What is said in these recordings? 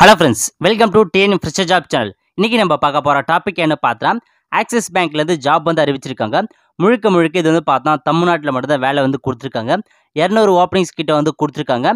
hello friends welcome to TN fresh job channel இன்றைக்கி நம்ம பார்க்க போகிற டாபிக் என்ன பார்த்தா ஆக்சிஸ் பேங்க்லேருந்து ஜாப் வந்து அறிவிச்சிருக்காங்க முழுக்க முழுக்க இது வந்து பார்த்தா தமிழ்நாட்டில் மட்டும்தான் வேலை வந்து கொடுத்துருக்காங்க இரநூறு ஓப்பனிங்ஸ் கிட்ட வந்து கொடுத்துருக்காங்க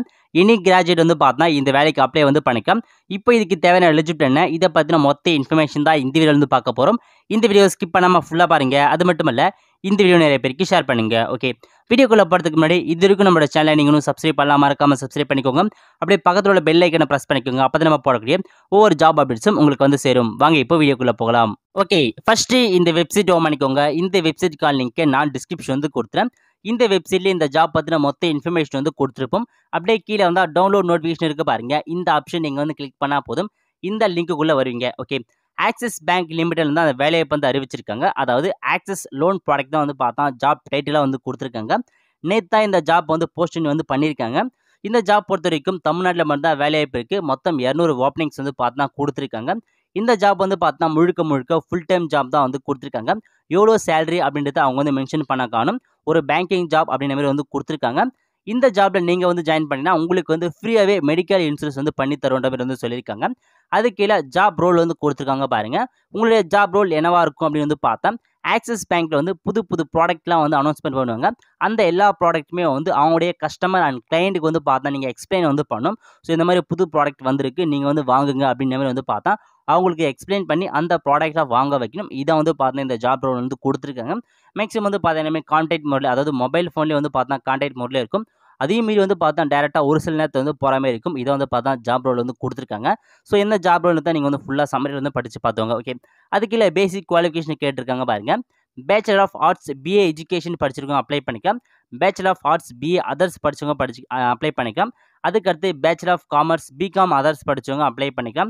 இனி கிராஜுவேட் வந்து பார்த்தா இந்த வேலைக்கு அப்ளை வந்து பண்ணிக்கலாம் இப்போ இதுக்கு தேவையான எலிஜிபிள் என்ன இதை பற்றின மொத்த இன்ஃபர்மேஷன் தான் இந்த வீடியோவில் வந்து பார்க்க போகிறோம் இந்த வீடியோ ஸ்கிப் பண்ணாமல் ஃபுல்லாக பாருங்கள் அது மட்டும் இல்லை இந்த வீடியோ நிறைய பேருக்கு ஷேர் பண்ணுங்கள் ஓகே வீடியோக்குள்ளே போகிறதுக்கு முன்னாடி இது இருக்கும் நம்மளோட சேனலை நீங்களும் சப்ஸ்கிரைப் பண்ணலாம் மறக்காமல் சப்ஸ்கிரைப் பண்ணிக்கோங்க அப்படியே பக்கத்தில் உள்ள பெல் ஐக்கனை ப்ரெஸ் பண்ணிக்கோங்க அப்போ நம்ம போடக்கூடிய ஒவ்வொரு ஜாப் அப்டேட்ஸும் உங்களுக்கு வந்து சேரும் வாங்க இப்போ வீடியோக்குள்ளே போகலாம் ஓகே ஃபஸ்ட்டு இந்த வெப்சைட் ஓம் பண்ணிக்கோங்க இந்த வெப்சைட் கால் லிங்க்கை நான் டிஸ்கிரிப்ஷன் வந்து கொடுத்துறேன் இந்த வெப்சைட்லேயே இந்த ஜாப் பற்றின மொத்த இன்ஃபர்மேஷன் வந்து கொடுத்துருப்போம் அப்படியே கீழே வந்தால் டவுன்லோட் நோட்டிஃபிகேஷன் இருக்குது பாருங்கள் இந்த ஆப்ஷன் நீங்கள் வந்து கிளிக் பண்ணால் போதும் இந்த லிங்க்குள்ளே வருவீங்க ஓகே ஆக்சிஸ் பேங்க் லிமிடெட் தான் அந்த வேலையை வந்து அறிவிச்சிருக்காங்க அதாவது ஆக்சிஸ் லோன் ப்ராடக்ட் தான் வந்து பார்த்தா ஜாப் டைட்டிலாக வந்து கொடுத்துருக்காங்க நேற்று தான் இந்த ஜாப் வந்து போஸ்டிங் வந்து பண்ணியிருக்காங்க இந்த ஜாப் பொறுத்த வரைக்கும் தமிழ்நாட்டில் வேலை வேலைவாய்ப்பு இருக்குது மொத்தம் இரநூறு ஓப்பனிங்ஸ் வந்து பார்த்தா கொடுத்துருக்காங்க இந்த ஜாப் வந்து பார்த்தா முழுக்க முழுக்க ஃபுல் டைம் ஜாப் தான் வந்து கொடுத்துருக்காங்க எவ்வளோ சேலரி அப்படின்றத அவங்க வந்து மென்ஷன் பண்ண காணும் ஒரு பேங்கிங் ஜாப் அப்படின்ற மாதிரி வந்து கொடுத்துருக்காங்க இந்த ஜாப்பில் நீங்கள் வந்து ஜாயின் பண்ணினா உங்களுக்கு வந்து ஃப்ரீயாகவே மெடிக்கல் இன்சூரன்ஸ் வந்து பண்ணி தருன்ற வந்து சொல்லியிருக்காங்க அது கீழே ஜாப் ரோல் வந்து கொடுத்துருக்காங்க பாருங்கள் உங்களுடைய ஜாப் ரோல் என்னவாக இருக்கும் அப்படின்னு வந்து பார்த்தா ஆக்சிஸ் பேங்க்ல வந்து புது புது ப்ராடக்ட்லாம் வந்து அனௌன்ஸ்மெண்ட் பண்ணுவாங்க அந்த எல்லா ப்ராடக்ட்டுமே வந்து அவங்களுடைய கஸ்டமர் அண்ட் கிளைண்ட்டுக்கு வந்து பார்த்தா நீங்கள் எக்ஸ்பிளைன் வந்து பண்ணும் ஸோ இந்த மாதிரி புது ப்ராடக்ட் வந்திருக்கு நீங்கள் வந்து வாங்குங்க அப்படின்ற மாதிரி வந்து பார்த்தா அவங்களுக்கு எக்ஸ்பிளைன் பண்ணி அந்த ப்ராடக்ட்டை வாங்க வைக்கணும் இதை வந்து பார்த்தீங்கன்னா இந்த ஜாப் ரோல் வந்து கொடுத்துருக்காங்க மேக்ஸிமம் வந்து பார்த்தீங்கன்னா கான்டாக்ட் மோடில் அதாவது மொபைல் ஃபோன்லேயே வந்து பார்த்தா கான்டாக்ட் மோடில் இருக்கும் அதே மீறி வந்து பார்த்தா டேரெக்டாக ஒரு சில நேரத்தில் வந்து போகிற மாதிரி இருக்கும் இதை வந்து பார்த்தா ஜாப் ரோல் வந்து கொடுத்துருக்காங்க ஸோ இந்த ஜாப் ரோல் தான் நீங்கள் வந்து ஃபுல்லாக சம்மரியில் வந்து படித்து பார்த்துவாங்க ஓகே அதுக்கு இல்லை பேசிக் குவாலிஃபிகேஷன் கேட்டிருக்காங்க பாருங்கள் bachelor of arts BA education படிச்சிருக்கோம் அப்ளை பண்ணிக்க bachelor of arts BA others படித்தவங்க படிச்சு அப்ளை பண்ணிக்க அதுக்கடுத்து bachelor of commerce BCom others படித்தவங்க அப்ளை பண்ணிக்க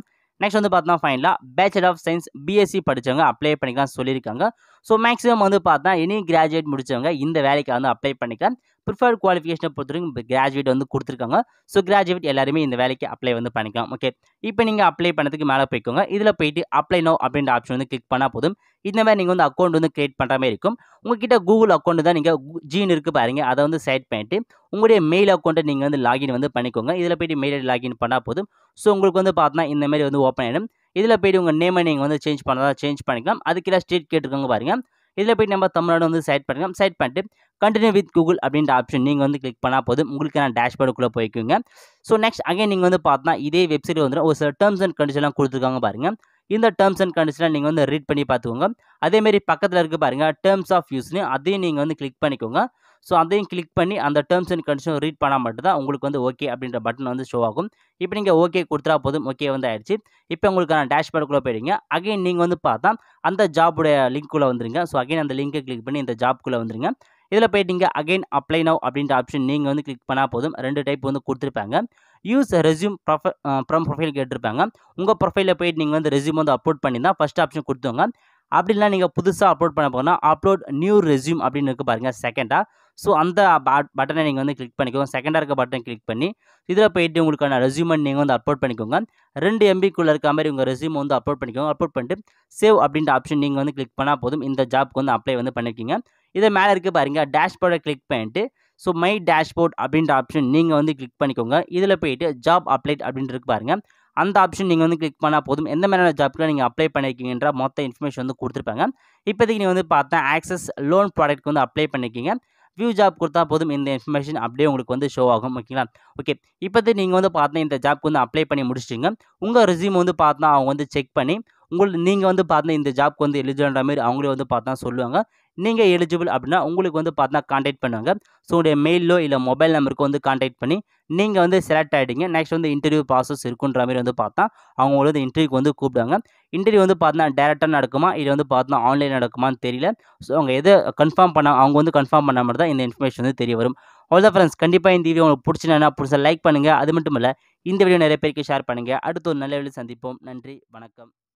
நெக்ஸ்ட் வந்து பார்த்தோம்னா ஃபைனலாக bachelor of science BSc e படித்தவங்க அப்ளை பண்ணிக்கலாம் சொல்லியிருக்காங்க ஸோ மேக்ஸிமம் வந்து பார்த்தா இனி கிராஜுவேட் முடித்தவங்க இந்த வேலைக்கு வந்து அப்ளை பண்ணிக்க ப்ரிஃபர்ட் குவாலிஃபிகேஷனை பொறுத்தவரைக்கும் கிராஜுவேட் வந்து கொடுத்துருக்காங்க ஸோ கிராஜுவேட் எல்லாருமே இந்த வேலைக்கு அப்ளை வந்து பண்ணிக்கலாம் ஓகே இப்போ நீங்கள் அப்ளை பண்ணதுக்கு மேலே போய்க்கோங்க இதில் போயிட்டு அப்ளை நோ அப்படின்ற ஆப்ஷன் வந்து கிளிக் பண்ணால் போதும் இந்த மாதிரி நீங்கள் வந்து அக்கௌண்ட் வந்து கிரியேட் பண்ணுற மாதிரி இருக்கும் உங்ககிட்ட கூகுள் அக்கௌண்ட் தான் நீங்கள் ஜீன் இருக்குது பாருங்கள் அதை வந்து செலக்ட் பண்ணிவிட்டு உங்களுடைய மெயில் அக்கௌண்ட்டை நீங்கள் வந்து லாகின் வந்து பண்ணிக்கோங்க இதில் போயிட்டு மெயில் லாகின் பண்ணால் போதும் ஸோ உங்களுக்கு வந்து பார்த்தீங்கன்னா இந்த மாதிரி வந்து ஓப்பன் ஆகிடும் இதில் போய்ட்டு உங்கள் நேமை நீங்கள் வந்து சேஞ்ச் பண்ணுறதா சேஞ்ச் பண்ணிக்கலாம் அதுக்கெல்லாம் ஸ்ட்ரீட் ஸ்டேட் பாருங்கள் இதில் போய்ட்டு நம்ம தமிழ்நாடு வந்து சைட் பண்ணிக்கலாம் சைட் பண்ணிட்டு கண்டினியூ வித் கூகுள் அப்படின்ற ஆப்ஷன் நீங்கள் வந்து கிளிக் பண்ணால் போதும் உங்களுக்கு நான் டேஷ்போர்டுக்குள்ளே போய்க்குங்க ஸோ நெக்ஸ்ட் அகைன் நீங்கள் வந்து பார்த்தா இதே வெப்சைட் வந்து ஒரு சில டேர்ம்ஸ் அண்ட் கண்டிஷன்லாம் கொடுத்துருக்காங்க பாருங்கள் இந்த டேர்ம்ஸ் அண்ட் கண்டிஷனாக நீங்கள் வந்து ரீட் பண்ணி பார்த்துக்கோங்க அதேமாரி பக்கத்தில் இருக்க பாருங்கள் டேர்ம்ஸ் ஆஃப் யூஸ்னு அதையும் நீங்கள் வந்து கிளிக் பண்ணிக்கோங்க ஸோ அதையும் கிளிக் பண்ணி அந்த டேர்ம்ஸ் அண்ட் கண்டிஷன் ரீட் பண்ணால் மட்டும்தான் உங்களுக்கு வந்து ஓகே அப்படின்ற பட்டன் வந்து ஷோ ஆகும் இப்போ நீங்கள் ஓகே கொடுத்தா போதும் ஓகே வந்து ஆயிடுச்சு இப்போ உங்களுக்கான டேஷ்பேர்டுக்குள்ளே போயிடுங்க அகைன் நீங்கள் வந்து பார்த்தா அந்த ஜாபுடைய லிங்க்குள்ளே வந்துருங்க ஸோ அகைன் அந்த லிங்க்கை கிளிக் பண்ணி இந்த ஜாப்குள்ளே வந்துருங்க இதில் போயிட்டீங்க அகைன் அப்ளை நவ் அப்படின்ற ஆப்ஷன் நீங்கள் வந்து கிளிக் பண்ணால் போதும் ரெண்டு டைப் வந்து கொடுத்துருப்பாங்க யூஸ் ரெசியூம் ப்ரொஃபை ப்ரம் ப்ரொஃபைல் கேட்டிருப்பாங்க உங்கள் ப்ரொஃபைலில் போயிட்டு நீங்கள் வந்து ரெசியூம் வந்து அப்லோட் பண்ணி தான் ஃபஸ்ட் ஆப்ஷன் கொடுத்துங்க அப்படிலாம் நீங்கள் புதுசாக அப்லோட் பண்ண போனால் அப்லோட் நியூ ரெசியூம் அப்படின்னு இருக்குது பாருங்கள் செகண்டாக ஸோ அந்த பட்டனை நீங்கள் வந்து கிளிக் பண்ணிக்கோங்க செகண்டாக இருக்க பட்டன் கிளிக் பண்ணி இதில் போயிட்டு உங்களுக்கான ரெசியூமை நீங்கள் வந்து அப்லோட் பண்ணிக்கோங்க ரெண்டு எம்பிக்குள்ளே இருக்க மாதிரி உங்கள் ரெசியூம் வந்து அப்லோட் பண்ணிக்கோங்க அப்லோட் பண்ணிட்டு சேவ் அப்படின்ற ஆப்ஷன் நீங்கள் வந்து கிளிக் பண்ணால் போதும் இந்த ஜாப்க்கு வந்து அப்ளை வந்து பண்ணிக்கோங்க இதை மேலே இருக்குது பாருங்கள் டேஷ்போர்டை கிளிக் பண்ணிட்டு ஸோ மை டேஷ்போர்ட் அப்படின்ற ஆப்ஷன் நீங்கள் வந்து கிளிக் பண்ணிக்கோங்க இதில் போயிட்டு ஜாப் அப்ளைட் அப்படின்ட்டு இருக்கு பாருங்கள் அந்த ஆப்ஷன் நீங்கள் வந்து கிளிக் பண்ணால் போதும் எந்த மாதிரியான ஜாப்க்கு நீங்கள் அப்ளை பண்ணியிருக்கீங்கன்ற மொத்த இன்ஃபர்மேஷன் வந்து கொடுத்துருப்பாங்க இப்போதைக்கு நீங்கள் வந்து பார்த்தா ஆக்சஸ் லோன் ப்ராடக்ட் வந்து அப்ளை பண்ணியிருக்கீங்க வியூ ஜாப் கொடுத்தா போதும் இந்த இன்ஃபர்மேஷன் அப்படியே உங்களுக்கு வந்து ஷோ ஆகும் ஓகேங்களா ஓகே இப்போதைக்கு நீங்கள் வந்து பார்த்தா இந்த ஜாப்க்கு வந்து அப்ளை பண்ணி முடிச்சிட்டிங்க உங்கள் ரிசியூம் வந்து பார்த்தா அவங்க வந்து செக் பண்ணி உங்கள் நீங்கள் வந்து பார்த்தா இந்த ஜாப்க்கு வந்து எலிஜிபிள்ன்ற மாதிரி அவங்களே வந்து பார்த்தா சொல்லுவாங்க நீங்கள் எலிஜிபிள் அப்படின்னா உங்களுக்கு வந்து பார்த்தா காண்டாக்ட் பண்ணுவாங்க ஸோ உங்களுடைய மெயிலோ இல்லை மொபைல் நம்பருக்கு வந்து காண்டாக்ட் பண்ணி நீங்கள் வந்து செலக்ட் ஆகிடுங்க நெக்ஸ்ட் வந்து இன்டர்வியூ ப்ராசஸ் இருக்குன்ற மாதிரி வந்து பார்த்தா அவங்க வந்து இன்டர்வியூக்கு வந்து கூப்பிடுவாங்க இன்டர்வியூ வந்து பார்த்தா டேரெக்டாக நடக்குமா இல்லை வந்து பார்த்தா ஆன்லைன் நடக்குமான்னு தெரியல ஸோ அவங்க எதை கன்ஃபார்ம் பண்ண அவங்க வந்து கன்ஃபார்ம் பண்ண மாதிரி தான் இந்த இன்ஃபர்மேஷன் வந்து தெரிய வரும் அவ்வளோ ஃப்ரெண்ட்ஸ் கண்டிப்பாக இந்த வீடியோ உங்களுக்கு பிடிச்சினா பிடிச்ச லைக் பண்ணுங்கள் அது மட்டும் இல்லை இந்த வீடியோ நிறைய பேருக்கு ஷேர் பண்ணுங்கள் அடுத்து ஒரு நல்ல வீடியோ சந்திப்போம் நன்றி வணக்கம்